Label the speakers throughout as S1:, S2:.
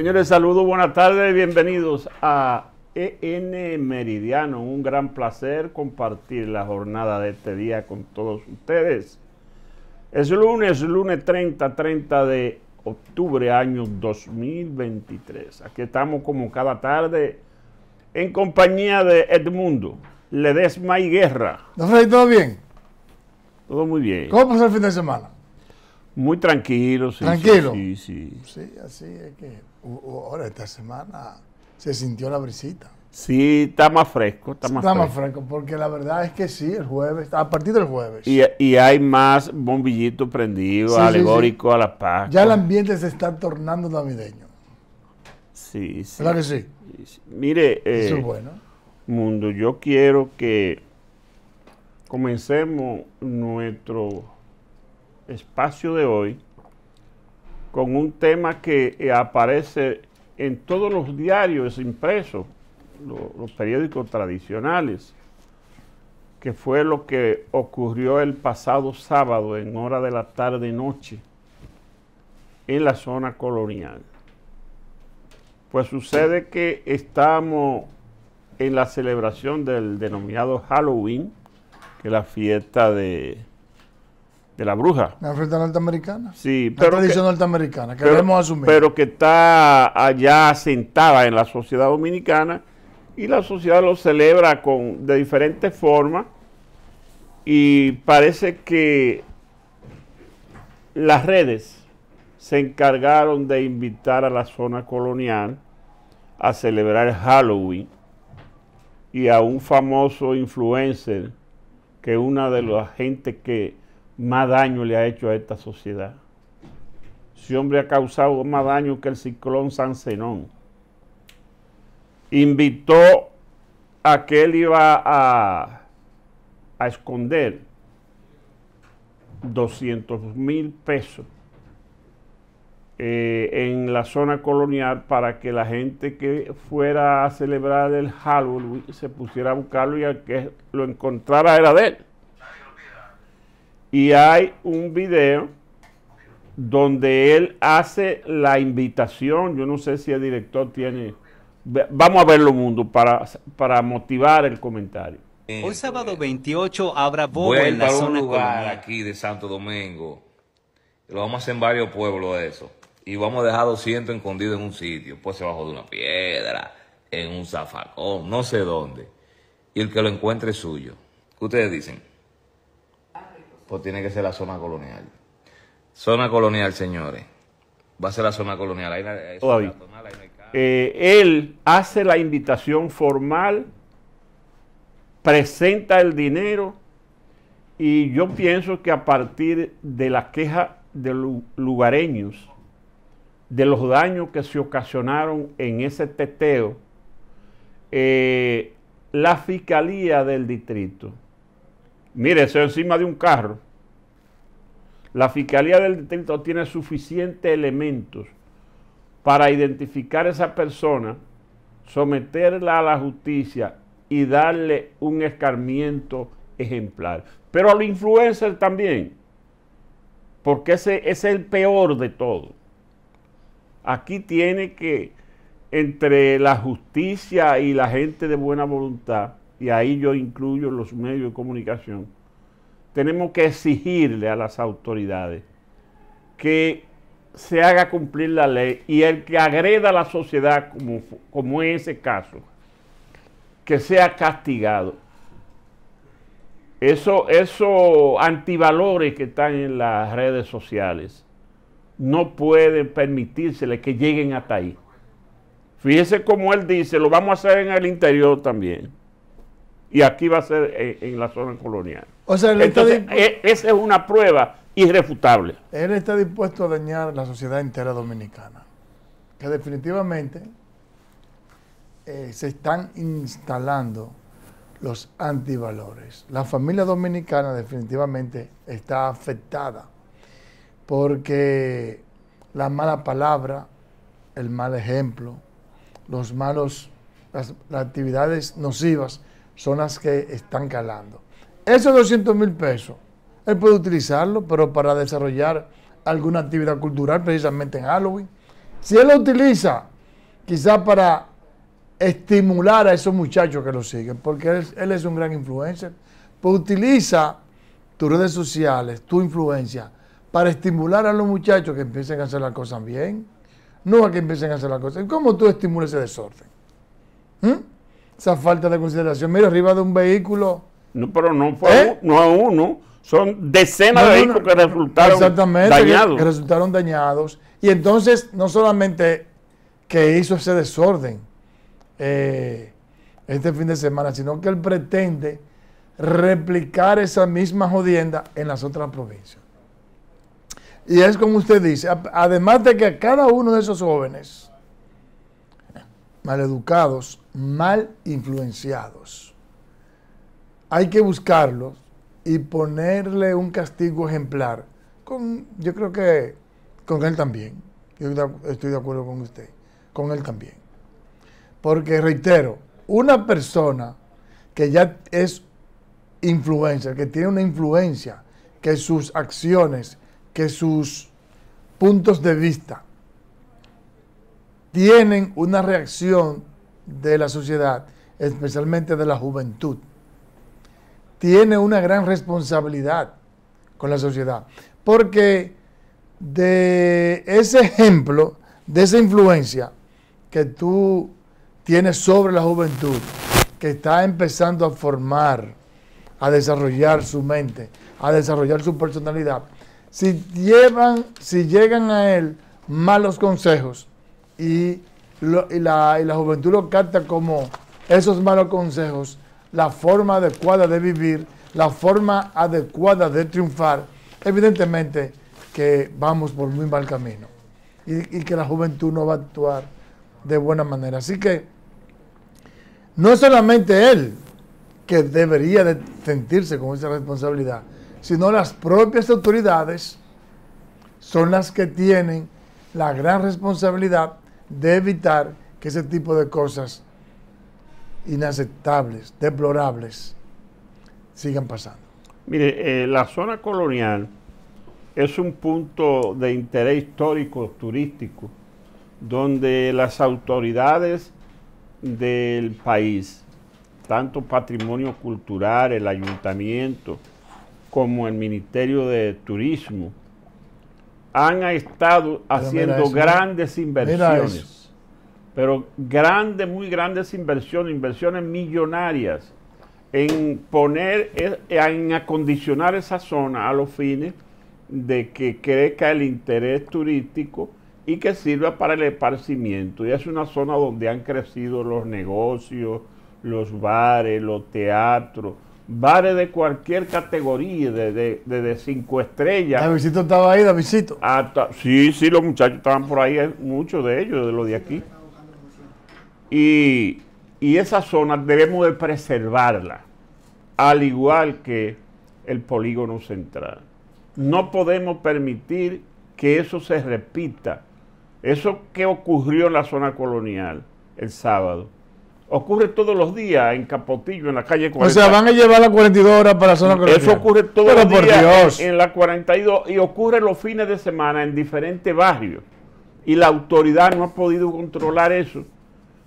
S1: Señores, saludos, buenas tardes, bienvenidos a EN Meridiano. Un gran placer compartir la jornada de este día con todos ustedes. Es lunes, lunes 30, 30 de octubre, año 2023. Aquí estamos como cada tarde en compañía de Edmundo Ledesma y Guerra. ¿Todo bien? Todo muy bien. ¿Cómo pasó el fin de semana? Muy tranquilo, sí. Tranquilo. Sí, sí.
S2: Sí, así es que ahora esta semana se sintió la brisita.
S1: Sí, está más fresco, está más fresco. más
S2: fresco, porque la verdad es que sí, el jueves, a partir del jueves.
S1: Y, y hay más bombillitos prendidos, alegórico alegóricos a la paz. Ya el
S2: ambiente se está tornando navideño.
S1: Sí, sí. ¿Verdad que sí? Mire, eh, bueno. Mundo, yo quiero que comencemos nuestro espacio de hoy con un tema que eh, aparece en todos los diarios impresos, los, periódicos tradicionales, que fue lo que ocurrió el pasado sábado en hora de la tarde-noche en la zona colonial. Pues sucede que estamos en la celebración del denominado Halloween, que es la fiesta de de la bruja.
S2: La fruta norteamericana.
S1: Sí, La tradición
S2: norteamericana, que pero, asumir. Pero
S1: que está allá sentada en la sociedad dominicana y la sociedad lo celebra con, de diferentes formas y parece que las redes se encargaron de invitar a la zona colonial a celebrar Halloween y a un famoso influencer que una de las gente que más daño le ha hecho a esta sociedad. Ese hombre ha causado más daño que el ciclón San Zenón. Invitó a que él iba a, a esconder 200 mil pesos eh, en la zona colonial para que la gente que fuera a celebrar el Halloween se pusiera a buscarlo y al que lo encontrara era de él. Y hay un video donde él hace la invitación, yo no sé si el director tiene... Vamos a verlo, mundo, para, para motivar el comentario.
S2: Eh, Hoy sábado 28 habrá boda en la zona lugar
S1: aquí de Santo Domingo. Lo vamos a hacer en varios pueblos eso. Y vamos a dejar 200 escondidos en un sitio. Pues debajo de una piedra, en un zafacón, no sé dónde. Y el que lo encuentre es suyo. ¿Qué ustedes dicen? pues tiene que ser la zona colonial. Zona colonial, señores. Va a ser la zona colonial. Ahí, él hace la invitación formal, presenta el dinero y yo pienso que a partir de la queja de los lugareños, de los daños que se ocasionaron en ese teteo, eh, la Fiscalía del Distrito Mire, eso encima de un carro. La Fiscalía del Distrito tiene suficientes elementos para identificar a esa persona, someterla a la justicia y darle un escarmiento ejemplar. Pero a influencer también, porque ese, ese es el peor de todo. Aquí tiene que, entre la justicia y la gente de buena voluntad, y ahí yo incluyo los medios de comunicación, tenemos que exigirle a las autoridades que se haga cumplir la ley y el que agreda a la sociedad, como, como en ese caso, que sea castigado. Eso, esos antivalores que están en las redes sociales no pueden permitírsele que lleguen hasta ahí. Fíjese como él dice, lo vamos a hacer en el interior también y aquí va a ser en, la zona colonial. O sea, e, esa es una prueba irrefutable.
S2: Él está dispuesto a dañar la sociedad entera dominicana, que definitivamente eh, se están instalando los antivalores. La familia dominicana definitivamente está afectada porque la mala palabra, el mal ejemplo, los malos, las actividades nocivas son las que están calando. Esos 200 mil pesos, él puede utilizarlo, pero para desarrollar alguna actividad cultural, precisamente en Halloween. Si él lo utiliza, quizás para estimular a esos muchachos que lo siguen, porque él, es un gran influencer, pues utiliza tus redes sociales, tu influencia, para estimular a los muchachos que empiecen a hacer las cosas bien, no a que empiecen a hacer las cosas. ¿Cómo tú estimulas ese desorden? ¿Mm? esa falta de consideración. Mira, arriba de un vehículo.
S1: No, pero no fue ¿Eh? no a uno, son decenas de vehículos que resultaron exactamente, dañados. Que
S2: resultaron dañados. Y entonces, no solamente que hizo ese desorden eh, este fin de semana, sino que él pretende replicar esa misma jodienda en las otras provincias. Y es como usted dice, además de que a cada uno de esos jóvenes maleducados, mal influenciados. Hay que buscarlos y ponerle un castigo ejemplar. Con, yo creo que con él también. Yo estoy de acuerdo con usted. Con él también. Porque reitero, una persona que ya es influencer, que tiene una influencia, que sus acciones, que sus puntos de vista tienen una reacción de la sociedad, especialmente de la juventud. Tiene una gran responsabilidad con la sociedad, porque de ese ejemplo, de esa influencia que tú tienes sobre la juventud, que está empezando a formar, a desarrollar su mente, a desarrollar su personalidad, si llevan, si llegan a él malos consejos, y, la, juventud lo capta como esos malos consejos, la forma adecuada de vivir, la forma adecuada de triunfar, evidentemente que vamos por muy mal camino y, que la juventud no va a actuar de buena manera. Así que no es solamente él que debería sentirse con esa responsabilidad, sino las propias autoridades son las que tienen la gran responsabilidad de evitar que ese tipo de cosas inaceptables, deplorables, sigan pasando.
S1: Mire, eh, la zona colonial es un punto de interés histórico, turístico, donde las autoridades del país, tanto patrimonio cultural, el ayuntamiento, como el Ministerio de Turismo, han estado haciendo grandes inversiones, pero grandes, muy grandes inversiones, inversiones millonarias en poner, eh, en acondicionar esa zona a los fines de que crezca el interés turístico y que sirva para el esparcimiento. Y es una zona donde han crecido los negocios, los bares, los teatros bares de cualquier categoría, de, de cinco estrellas. Davidcito estaba ahí, Davidcito. Hasta, ah, sí, sí, los muchachos estaban por ahí, eh, muchos de ellos, de los de aquí. Y, y zona debemos de preservarla, al igual que el polígono central. No podemos permitir que eso se repita. Eso que ocurrió en la zona colonial el sábado ocurre todos los días en Capotillo, en la calle 42. O sea, van a llevar las
S2: 42 horas para la zona colonial. Eso ocurre todos los días
S1: en, en, la 42 y ocurre los fines de semana en diferentes barrios. Y la autoridad no ha podido controlar eso.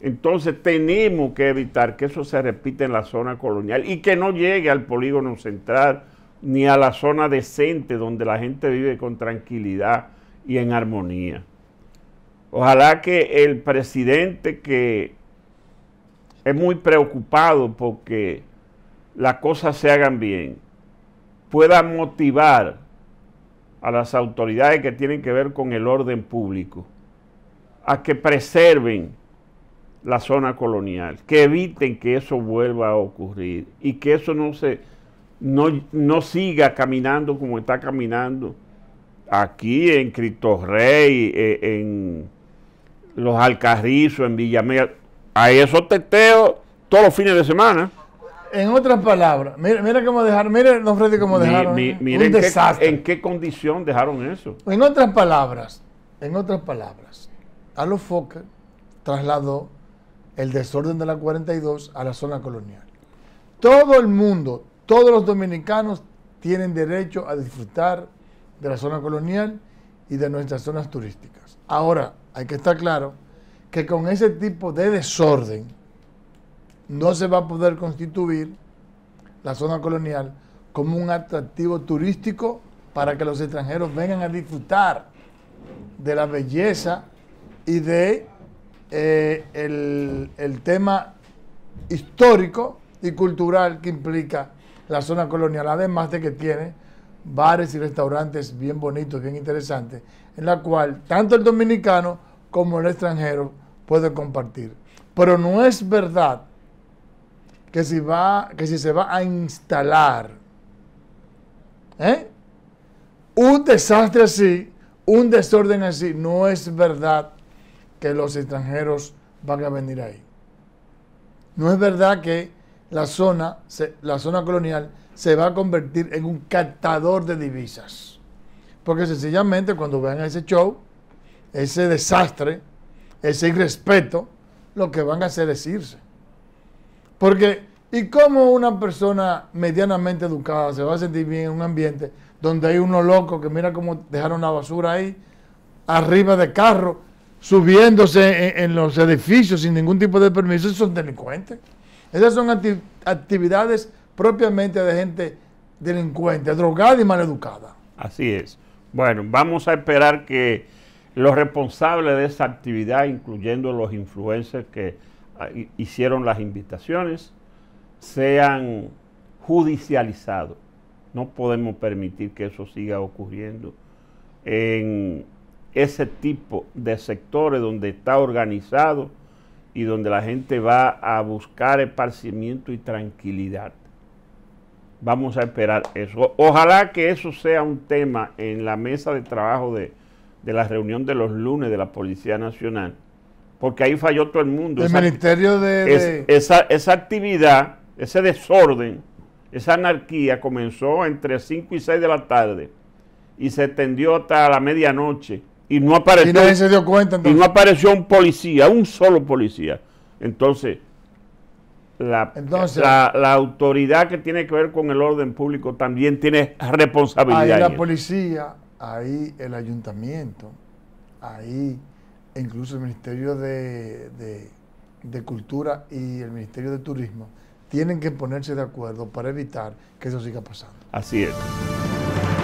S1: Entonces tenemos que evitar que eso se repita en la zona colonial y que no llegue al polígono central ni a la zona decente donde la gente vive con tranquilidad y en armonía. Ojalá que el presidente que es muy preocupado porque las cosas se hagan bien, pueda motivar a las autoridades que tienen que ver con el orden público a que preserven la zona colonial, que eviten que eso vuelva a ocurrir y que eso no se no, siga caminando como está caminando aquí en Cristo Rey, eh, en Los Alcarrizos, en Villamella hay esos teteos todos los fines de semana.
S2: En otras palabras, mira, cómo dejaron, don Freddy cómo dejaron. un en desastre. Qué,
S1: en qué condición dejaron eso. En
S2: otras palabras, en otras palabras, a los Fokker trasladó el desorden de la 42 a la zona colonial. Todo el mundo, todos los dominicanos tienen derecho a disfrutar de la zona colonial y de nuestras zonas turísticas. Ahora, hay que estar claro que con ese tipo de desorden no se va a poder constituir la zona colonial como un atractivo turístico para que los extranjeros vengan a disfrutar de la belleza y de eh, el, tema histórico y cultural que implica la zona colonial, además de que tiene bares y restaurantes bien bonitos, bien interesantes, en la cual tanto el dominicano como el extranjero puede compartir. Pero no es verdad que si, va, que si se va a instalar ¿eh? un desastre así, un desorden así, no es verdad que los extranjeros van a venir ahí. No es verdad que la zona, la zona colonial se va a convertir en un captador de divisas. Porque sencillamente cuando vean ese show, ese desastre, ese irrespeto, lo que van a hacer es irse. Porque, ¿y cómo una persona medianamente educada se va a sentir bien en un ambiente donde hay unos loco que mira cómo dejaron la basura ahí, arriba de carro, subiéndose en, los edificios sin ningún tipo de permiso? Esos son delincuentes. Esas son actividades propiamente de gente delincuente, drogada y maleducada.
S1: Así es. Bueno, vamos a esperar que los responsables de esa actividad, incluyendo los influencers que ah, hicieron las invitaciones, sean judicializados. No podemos permitir que eso siga ocurriendo en ese tipo de sectores donde está organizado y donde la gente va a buscar esparcimiento y tranquilidad. Vamos a esperar eso. Ojalá que eso sea un tema en la mesa de trabajo de, de la reunión de los lunes de la Policía Nacional, porque ahí falló todo el mundo. El esa, Ministerio de... Esa, actividad, ese desorden, esa anarquía comenzó entre 5 y 6 de la tarde y se extendió hasta la medianoche y no apareció... Y nadie se dio cuenta Y no apareció un policía, un solo policía. Entonces... La, la, la, autoridad que tiene que ver con el orden público también tiene responsabilidad. la
S2: policía ahí el ayuntamiento, ahí incluso el Ministerio de, Cultura y el Ministerio de Turismo, tienen que ponerse de acuerdo para evitar que eso siga pasando.
S1: Así es.